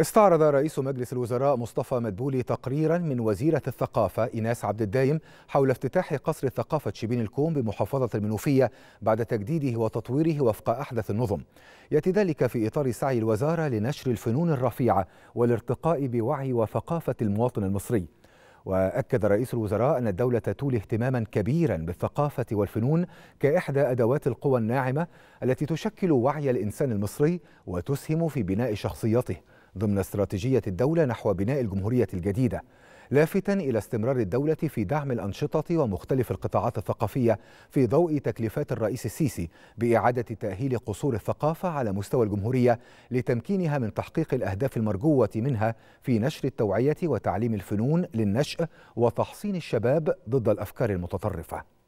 استعرض رئيس مجلس الوزراء مصطفى مدبولي تقريرا من وزيرة الثقافة إيناس عبد الدايم حول افتتاح قصر ثقافة شبين الكوم بمحافظة المنوفية بعد تجديده وتطويره وفق أحدث النظم يأتي ذلك في إطار سعي الوزارة لنشر الفنون الرفيعة والارتقاء بوعي وثقافة المواطن المصري وأكد رئيس الوزراء أن الدولة تولي اهتماما كبيرا بالثقافة والفنون كإحدى أدوات القوى الناعمة التي تشكل وعي الإنسان المصري وتسهم في بناء شخصيته ضمن استراتيجية الدولة نحو بناء الجمهورية الجديدة لافتا إلى استمرار الدولة في دعم الأنشطة ومختلف القطاعات الثقافية في ضوء تكليفات الرئيس السيسي بإعادة تأهيل قصور الثقافة على مستوى الجمهورية لتمكينها من تحقيق الأهداف المرجوة منها في نشر التوعية وتعليم الفنون للنشء وتحصين الشباب ضد الأفكار المتطرفة